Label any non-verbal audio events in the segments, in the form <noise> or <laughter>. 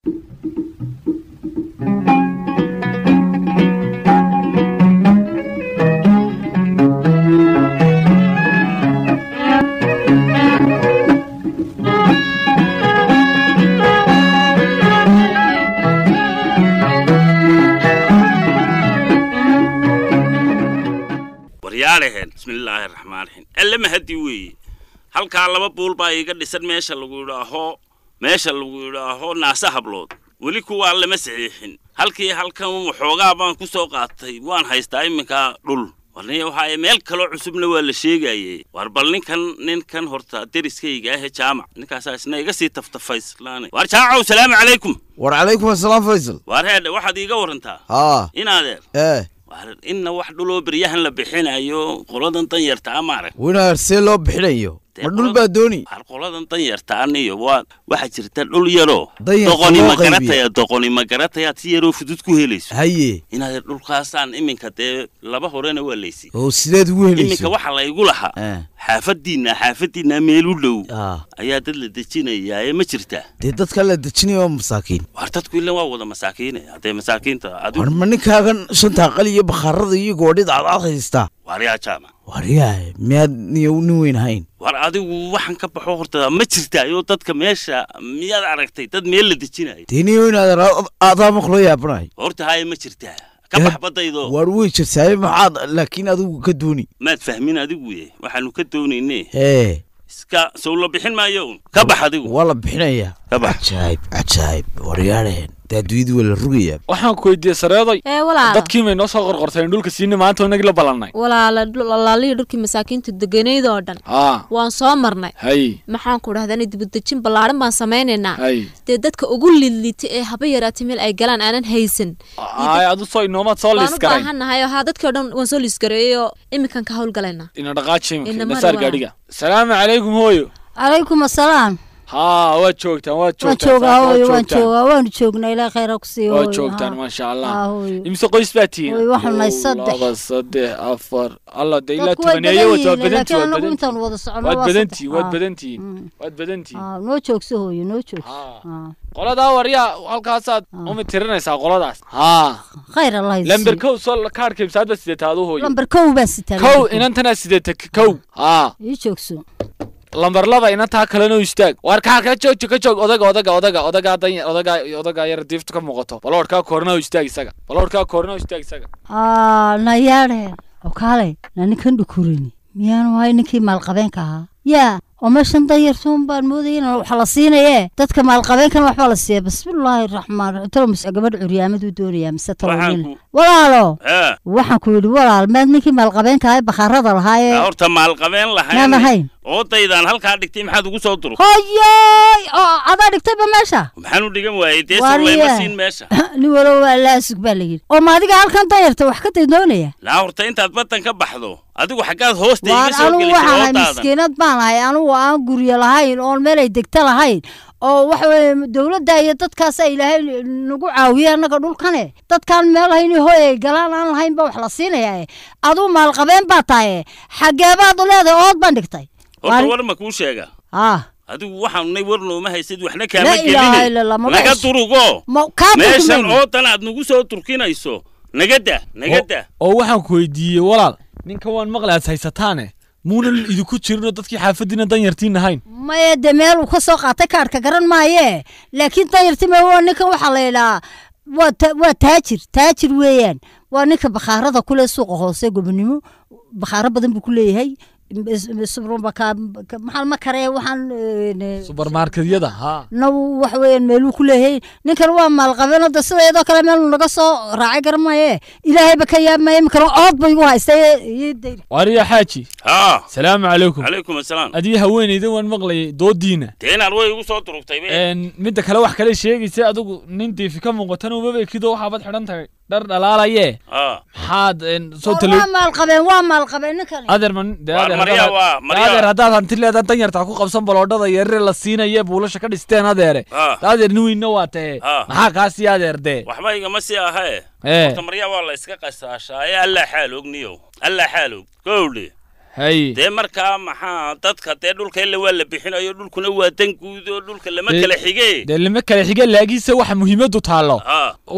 bismillaahi raxmaan raxiim alle mahadi weeye halkaa laba buul baa iiga dhisan meesha lagu idhaaho meesha lagu idhaaho naase hablood weli kuwaa lama saxiixin halkii halkan waxoogaa baan ku soo qaatay waan haystaa iminka dhul waxa waxaaye meel kaloo cusubna waa la sheegaayey war bal ninkan ninkan horta deriskayga ahe jaamac ninkaasaa isna iga sii taftafayslaan waar jaamow salaamu calaykum war calaykum asalaam faysal waar heedhe waxaad iiga warantaa haa inaadeer ee inna wax dhuloo beryahan la bixinayo qoladan danyartaa ah, maarag winaar see loo bixinayo ma dhul baa dooni waxaa jirta dhul yaroo dhulkaasaan iminka dee laba horena waa laysii oo laygu lahaa xaafadiinna xaafadiinna meel u dhow ayaa dad la dejinayaa ma jirtaa dee dadka la dejinayo masaakiin war dadku ilaa waa wada masaakiinaya eh. haddee masaakiinta war ninkaagan shanta aqal bakhaarada iyo goodhid aad aad haystaa waryaa jaamac waryahay miyaad niyauni weynhayn war adigu waxaan ka baxo hortada ma jirtaayo dadka meesha miyaad aragtay dad meel la dejinayo dee niyawnaadaa maqlo yaabanahay horta haye ma jirtaa ka bax badaydo war way jirtaaye maxaad laakiin adigu ka dooni maad fahmin adigu ye waxaanu ka doonayne ee iska sow bixin maayo ka bax adigu waa la bixinaya ka bax cajaayib cajaayib waryaadheen de adduunyadii waa waxaan ku sareeday dadkii noo soo qorqorteen dhulka siina maanta inagii la ballannay walaala alaalihi dhulkii masaakiinta deganeeda oo dhan waan soo marnay hay maxaan ku dhahdaa dibudejin ballaadhan baan samaynaynaa dee dadka ugu lidlita ee haba yaraatay meel ay galaan aanan haysan adu soo inoomaad haa dadkii o dhan waan soo liisgareeyo iminkan ka hawlgalaynaa ina dhaqaaji gaadhiga salaamu calaykum hooyo calaykum asalaam ha waad joogtaan waad joogtaan waanu joognaa ilaa khayra kusiiy waad joogtaan maasha allah imise qoys baa tihiin waxanay saddex laba saddex afar alla de ilaa tobaneeyo wata waad badantii waad mm. badantii intaan wada socono waad badantii waad badantii waad badantii noo joogso hooyo noo joogso qoladaa waryaa halkaasaad uma tirinaysaa qoladaas haa khayr allah lamber kow soo ka arkay misaad ba sideetaad u hooyo lamber kow baan sitaa kow inantanaa sideeta kow haa ii joogso lambarlada inantaa kalena istaag warkaa ka joogji ka joog odaga odaga odaga odagaa danya odagaa odagaa yar diiftu ka muuqato balwarkaa koornaa istaag isaga balwarkaa koornaa istaag isaga ah, na yaadheen oo kaalay na ninkan dhukurani miyaan wahay ninkii maalqabeenka ahaa yaa oo meeshan danyartuun baan moodaya in waxa la siinaye dadka maalqabeenkan waxbaa la siiya bismillaahi raxmaan gabadh curyaamaduu doonayaa mise walaalo waxaan ku yidhi walaal maad ninkii maalqabeenka ahay bakhaarada lahaaye horta maalqabeen lahayn ahayn oodaydaan halkaa dhigtay maxaad ugu soo durus hoyoy oo adaa dhigtayba meesha maxaan u dhigan waayey meesha <laughs> nin walo waa laasug baa la yidhi oo ma halkan danyarta wax ka daynoonaya laa horta intaad baddan ka baxdo adigu xaggaad hoos dee iga miskiinad baan ahay anugu kuwa aan guryo lahayn oon meelay degto lahayn oo waxa dowladda iyo dadkaasa ilaahay nagu caawiya annaga dhulkane dadkaan meelhayn hoy ay galaan aan lahayn ba wax la siinayaa eh. aduu maalqabeen baa tahaye xaggeebaad leedahay ood baan dhigtay horta war ma kuu sheega ah adigu waxaanunay war nooma haysid waxna kaama gelinaga durugo meeshan oodan aad nagu soo turkinayso nagada nagada oo waxaan ku weydiiyey walaal ninkan waan maqlaas haysataane muunan idinku jirino dadkii xaafadiina danyartiin ahayn maye de meel uu ka soo qaatay kaarka garan maayee laakiin danyartii ma ninka waxaa la yidhahaa waa taajir taajir weeyaan waa ninka bakhaarada kuleh suuqa hoose gobonimo bakhaaro badan buu ku leeyahay submaxaalma karee waxaan eh, subermarketyada ha naw meeluu ku leeyahay ninkan waa maalqabeen hadda sida iyadoo kale meeluu naga soo raacay garmaye ilaahayba ka yaabmaye iminkana ood bay igu haystay eh, xaaji salaamu calaykum calaykum asalaam adii haweeneyda waan maqlayay doodiina dee inaad way igu soo durugtay midda kale wax kale sheegaysa adigu nin diifi ka muuqatana umaba ekido waxaabad xidhan tahay dhar dhalaalaye maxaad adeer haddaad hanti leedan danyarta ku qabsan baloodhada yarre la siinaye buulasha ka dhisteen adeere adeer weynna waa tee maxaa kaasii adeer dee waxba igama sii ahae eh. marya waa la iska qasaashaaye allaa xaal ogniyo allaa xaal og gowdhe dee markaa maxaa dadka dee dhulkaila waa la bixinayo dhulkuna waa danguud oo dhulka lama kala xige dee lama kala xige laakiinse waxa muhiimaddu taallo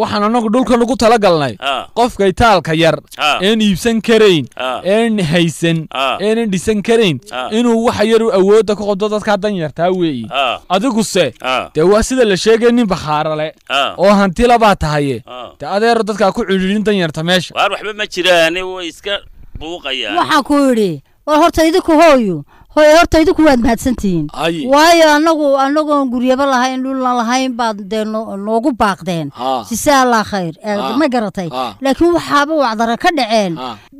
waxaan anagu dhulkan ugu tala galnay qofka itaalka yar een iibsan karayn een haysan eenan dhisan karayn inuu waxa yaru awoodda ka qabto dadkaa danyartaa weeye adiguse dee waa sida la sheegay nin bakhaarale oo hantilabaa tahaye dee adeero dadkaa ku cidhiidhin danyarta meesha waar waxba ma jiraan iska buuqayaa waxaan ku idhi war horta idinku hooyu hoy horta idinku waad mahadsantihiin waayo anagu anagoon guryaba lahayn dhulna lahayn baad dee noogu baaqdeen jisaa allah khayr ma garatay laakiin waxaaba wacdara ka dhaceen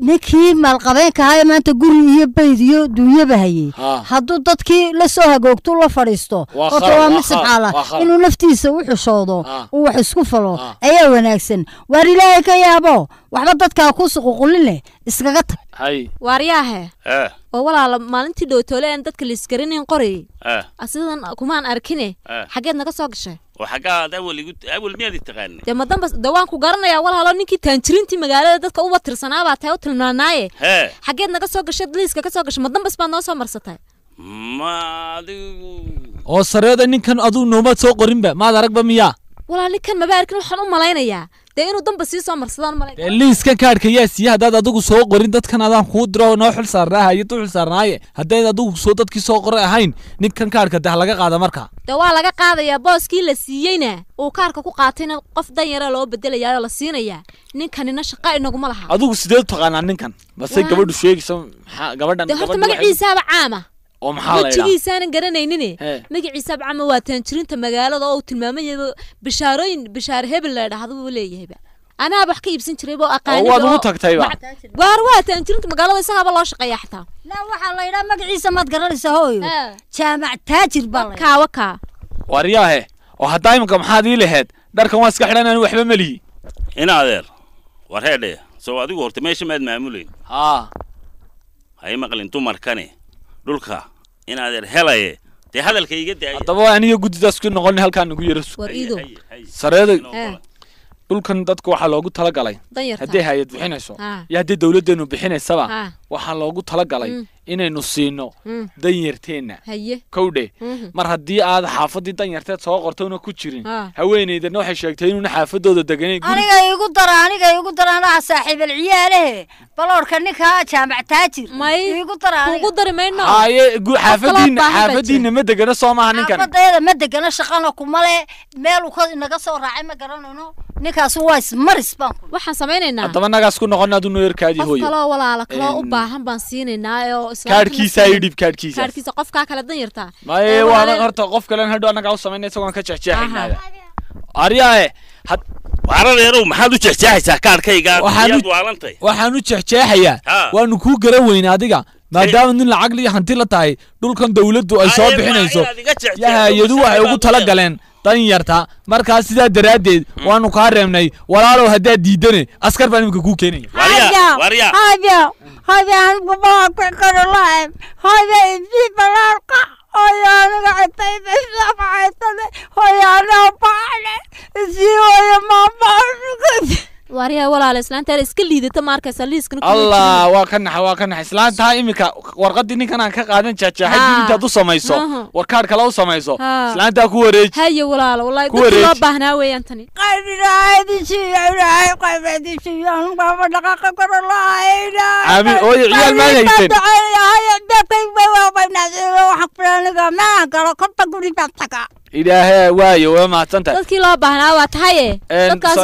ninkii maalqabeenkahaye maanta guri iyo bayd iyo duunyaba hayey hadduu dadkii lasoo soo la fadhiisto horta waa mid sabxaala ah. inuu naftiisa u xushoodo uu wax isku falo ayaa wanaagsan waar ilaahay ka yaabo waxba dadkaa ku suququlin leh iskaga tag waaryaahe oo walaala maalintii dhowtoole aan dadka liisgaranayn qorayy asidan kumaan arkine xaggeed naga soo gashay oo xaggaa ad awal waan ku garanayaa walaalo ninkii taanjirintii magaalada dadka uba tirsanaabaa tahay u tilmaanaaye xaggeed naga soo gashay liiska ka soo gashay madambas baad noo soo marsatay oo sareeda ninkan aduu noomaad soo qorinba maad aragba miyaa walaali ninkan maba arkin waxaan u malaynayaa dee inuu damba sii soo marsadaan malaynayaa liiskan kaadhka yaa siiye haddaad adigu soo qorin dadkan adaan kuu diro noo xil saarnaaha iyo du xil saarnaaye haddayd adigu soo dadkii soo qoray ahayn ninkan kaadhka deh laga qaada marka dee waa laga qaadayaa booskii la siiyeyna uu kaadhka ku qaatayna qof dan yara loo bedelayaa oo la siinayaa ninkanina shaqa inaguma laha adigu sideed u taqaanaa ninkan base gabadhu sheegaysa maxaa gabadhan de horta magaciisaaba caama wajigiisaanan garanaynin magaciisa abcama waa taanjirinta magaalada oo uu tilmaamaya bishaarooyin bishaar hebel la dhahdo leeyahayba anaa wax ka iibsan jirayboo aqaaniwaad ugu waa taanjirinta magaalada isagaaba loo shaqeeya xataa waxaa la yidhaa magaciisa maad garanaysa hooyo jaamac taajir baa waka waaryaahe oo haddaa imanka maxaad ii laheed dharkan waa iska xidhan waxba melihi ina adeer war heedhe sow adigu horta meesha maad maamulayn haa ha maqlin dumarkani dhulka inaadeer helaye dee hadalka iga daaya haddaba aniga guddidaas ku noqon halkaa nagu yaro sareeda dhulkan dadka waxaa loogu talagalay hadday hay-ad bixinayso ah. iyo haddii dawladdeenu bixinaysaba ah. waxaa loogu talagalay mm inaynu siino hmm. danyarteenna kowdhe hmm. mar haddii aad xaafaddii danyarteed soo qortona ku jirin ah. haweenaydana waxay sheegtay inuuna xaafadooda degananiga igu dara aniga igu dara anaa saaxiibal ciyaalehe baloorka ninka jaamac taajir igu darxaafadiina ma degano soo maaha ninkanxaafadayada ma degana shaqana kuma meel uka inaga soo raacay ma garanayno ninkaas waa ismaris baan waxaan samaynaynaa haddaba nagaas ku noqona aduu yarkaadii hooyo kaloo walaala kaloo u baahan baan siinaynaa kaadhkiisa qofkaa kale danyartaa maye waanan horta qof kalen hadhow annagaa u samayna isagoon ka jeexjeexaynaada aryaae waaradeerow maxaad u jeexjeexaysaa kaadhkayga miyaad waalantay waxaan u jeexjeexayaa waanu kuu garan weyna adiga maadaama nin lacag iyo hanti la tahay dhulkan dawladdu ay soo bixinayso yo waxay ugu tala galeen danyarta markaa sidaa daraaddeed waanu kaa reebnay walaalow haddaad diidane askar baan iminka kuu keenaya haydaan kubaaka karo lahayn haydaysi balaarka hoyaanaga citaydasafacaysane hoyaanaha bacne isii hooyo maambaashukas waryaa walaal islaantaan iska liidata ma arkaysa liiskanallah waa ka naxa waa ka naxa islaantaa iminka warqadii ninkan aan ka qaadan jaajeexadii intaad u samayso warkaadh kale u samayso islaantaa ku wareeji haye walaal wallahi dadki loo baahnaa weeyaan tani qaybinaadisiyanahay qaybadisiyaan baba dhaqaqa karo lahay aamin ooyo ciyaal maan haysan waxaan kula nigaa maahan kalo konta guri baan tagaa ilaahe waayo waa mahadsantahay dadkii loo baahnaa waa tahaye dadkaasi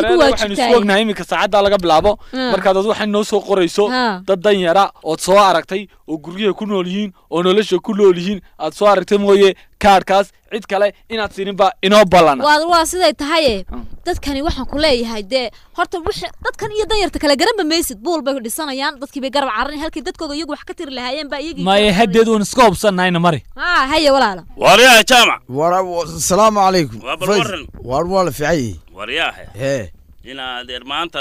isku ognahay iminka saacadda laga bilaabo markaad ad waxaan noo soo qorayso dad dan yara ood soo aragtay oo guryaha ku nool yihiin oo nolosha ku nool yihiin aad soo aragtay mooye kaarhkaas cid kale inaad sininba inoo ballan waad waa siday tahaye dadkani waxaan ku leeyahay dee horta wix dadkan iyo danyarta kale garanba maysid buul bay dhisanayaan dadkii bay garab cararaya halkii dadkooda iyagu wax ka tiri lahaayeen baa iyagii maya haddeed uun iska hubsanahayna mari haye walaala walayaha jaamac asalaamu calaykum waar waa la fiican yihi war yaahe hee inaa adeer maanta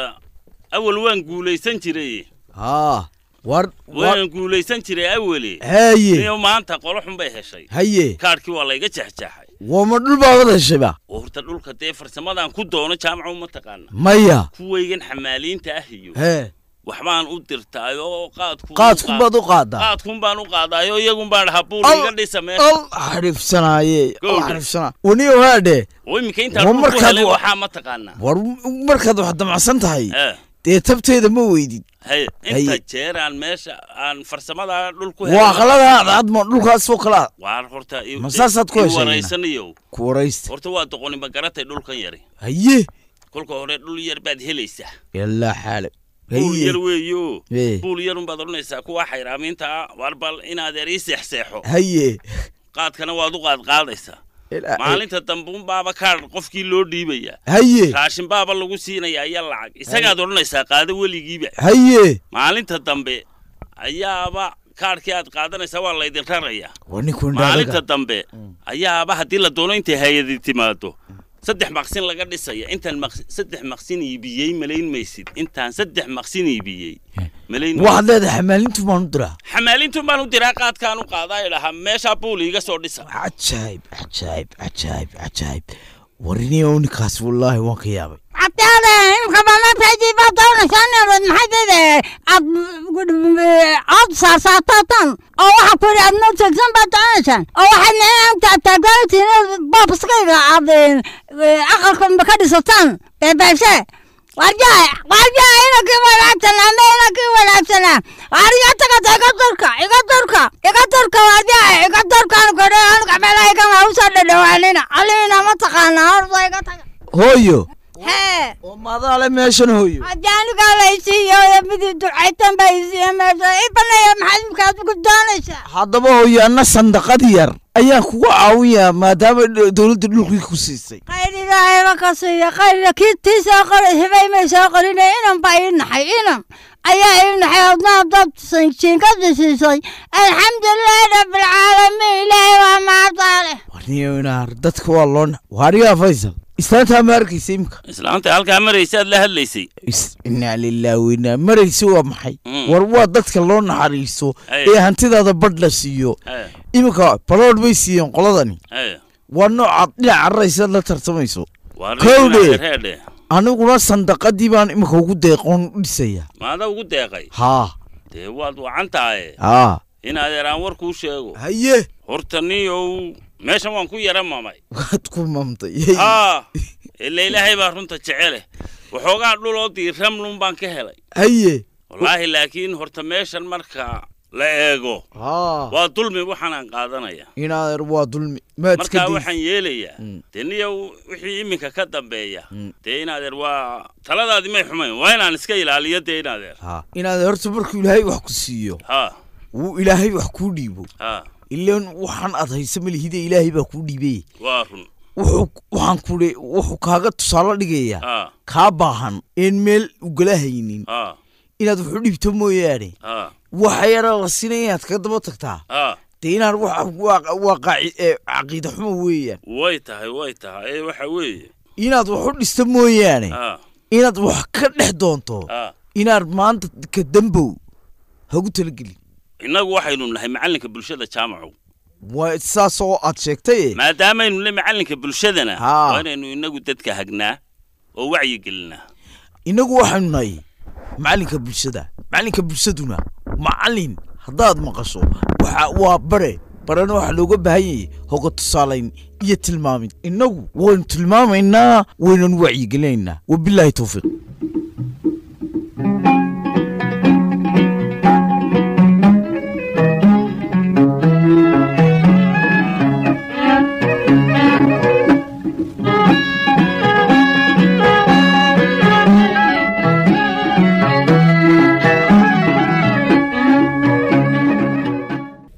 awal waan guulaysan jiray haa war waan guulaysan jiray awali haye niyo maanta qolo xun bay heshay haye kaadhkii waa layga jexjeexay wama dhul baabad heshayba horta dhulka dee farsamadan ku doono jaamaca uma taqaana maya kuwaygan xamaaliinta ah iyo hee waxbaan u dirtaayoo qaadkunbaad u qaadaa qaadkunbaan u qaadaayo iyagunbaan habuurgadhisameenwarmarkaad wax damacsan tahay dee tabteeda ma weydid inta jeer meesha aan farsamada dhulku waa qaladaada admo dhulkaasoo kala waan horta ma ku heshaysanayo ku waraysta horta waa doqoni dhulkan yari haye kolka hore dhul yar baad helaysaa ilaa xaale buul yar weeyo buul odhanaysaa kuwa xayraamiintaa ah, war bal inaad er ii seexseexo haye qaadkana waad u qaad qaadaysaa maalinta dambuunbaaba kaadh qofkii loo dhiibaya haye raashinbaaba lagu siinaya ayaa lacag isagaad odhanaysaa qaado weligiiba haye maalinta dambe ayaaba kaadhkii aad qaadanaysaa waa laydin rarayaa maalinta dambe mm. ayaaba haddii la doono intay hay-adi timaado mm saddex maqsin laga dhisayo intaan saddex maqsin iibiyey malayn maysid intaan saddex maqsin iibiyey waxaad leedahay xamaalintu baan u diraa xamaalintu baan u diraa qaadkaan u qaadaa idhahaa meeshaa buul iiga soo dhisa cajaayib cajaayib cajaayib cajaayib warinii ownikaas wallaahi waan ka yaabay cabdaale eh, in qabana tajiba saasaataan oo waxaa ku yidhi adna tegsan baa tacaysaan oo waxaad naaan taagtaagtaagtiin boob iskayga aad aqalka ka dhisataan beebeeshe warjaa warjaa inakii wanaagsanaa ama inakii wanaagsanaa warjaa iga durka iga durka iga durka warjaa iga durka anuka anuka meelaha igama usoo dhadhawaanina alina ma taqaana horta iga taga hooyo oo madaale meeshan hooyo adaanigaa la midii dulcaytan baa isiiyo meesha i maxaad imkaad ugu doonaysaa haddaba hooyo anna sandaqad yar ayaa kugu caawinayaa maadaama dowladda dhulkii ku siisay qayr ilaahayla ka siiya qayrla kiitii soo qori hibay may soo qorinay inanba ii naxay inan ayaa ii naxay hodnaa dabtisay siisay alxamdulilahi rabbilcaalamiin ilaahay waa maadaale warniyo inaar dadka waa loona waariyaa faysal islaantaa ma arkaysa imka islaanta halkaa maraysa aad la hadlaysay inaa lilaa weynaa maraysa waa maxay hmm. war waa dadka loo naxariiso ee hantidaada badh la siiyo iminka baloodh bay siiyeen qoladani waa noocaad dhinaca raraysaad la tartamayso kowdhe aniguna sandaqadii baan iminka ugu deeqoon u dhisaya maada ugu deeqay haa dee waad wacantahay inaad eraan war kuu sheego haye horta niyow meeshan waan ku yara mamay waad ku mamtay ila ilaahay baa runta jeceleh waxoogaa dhuloodii ramlun baan ka helay haye wallaahi laakiin horta meeshan marka la eego waa dulmi waxaanaan qaadanaya inaad waa dulmi markaa waxaan yeelayaa mm. dee wixii iminka ka dambeeya mm. dee in waa taladaadi may xumayn waa inaan iska ilaaliyo dee in adeer in adeer horta markuu ilaahay wax ku siiyo wuu ilaahay wax kuu dhiibo ilan waxaan aad haysa ilaahay baa kuu dhiibay waxaan kuri wuxuu kaaga tusaale dhigayaa kaa baahan een meel ugalahaynin inaad wuxu dhibto mooyaane waxa yaraa la sinay inaad kaga daba tagtaa dee inaan ah waa caqiida xumo weeyaan way tahay way tahay waxa weeye inaad wax u dhisto mooyaane inaad wax ka dhex doonto inaad maanta ka dambow hagu talagelin innagu waxaynu nahay macalinka bulshada jaamacow saasoo aad sheegtay maadaamaynu le macalinka bulshadana waa inaynu inagu dadka hagnaa oo wacyi gelinaa innagu waxaynu nahay macalinka bulshada macalinka bulshaduna macalin haddaad maqasho waa bare barena waxaa looga baahan yayay hoga tusaalayn iyo tilmaamin innagu waynu tilmaamaynaa waynan wacyigelinaynaa wabilaahi towfiiq